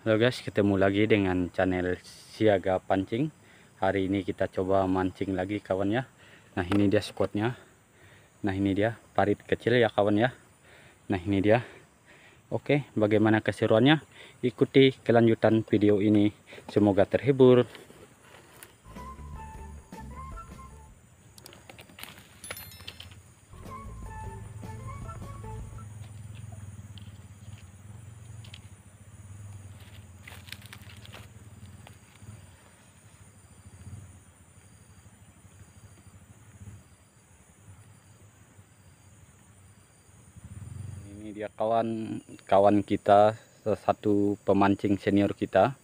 Halo guys, ketemu lagi dengan channel Siaga Pancing. Hari ini kita coba mancing lagi kawan ya. Nah, ini dia spotnya. Nah, ini dia parit kecil ya kawan ya. Nah, ini dia. Oke, bagaimana keseruannya? Ikuti kelanjutan video ini. Semoga terhibur. ini dia kawan kawan kita satu pemancing senior kita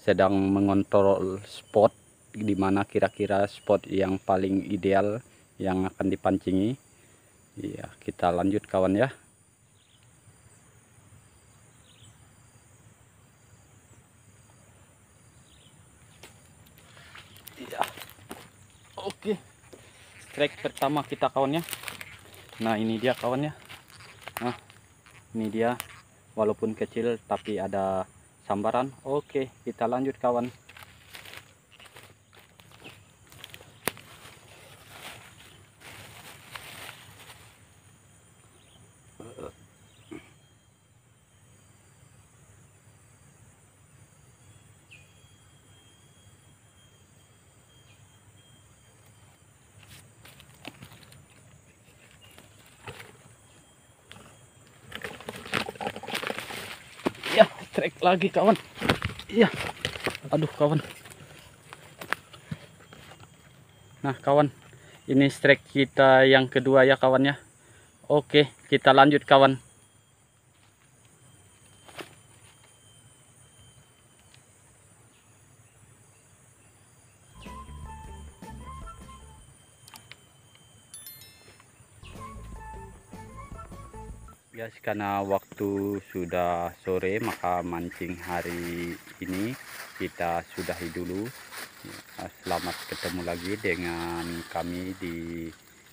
sedang mengontrol spot di mana kira-kira spot yang paling ideal yang akan dipancingi ya kita lanjut kawan ya ya oke strike pertama kita kawannya nah ini dia kawannya nah ini dia walaupun kecil tapi ada sambaran oke kita lanjut kawan trek lagi kawan iya aduh kawan nah kawan ini strike kita yang kedua ya kawannya oke kita lanjut kawan guys karena waktu sudah sore maka mancing hari ini kita sudahi dulu ya, selamat ketemu lagi dengan kami di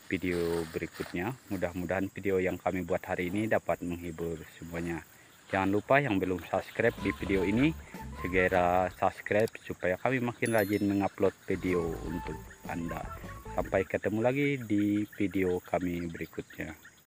video berikutnya mudah-mudahan video yang kami buat hari ini dapat menghibur semuanya jangan lupa yang belum subscribe di video ini segera subscribe supaya kami makin rajin mengupload video untuk anda sampai ketemu lagi di video kami berikutnya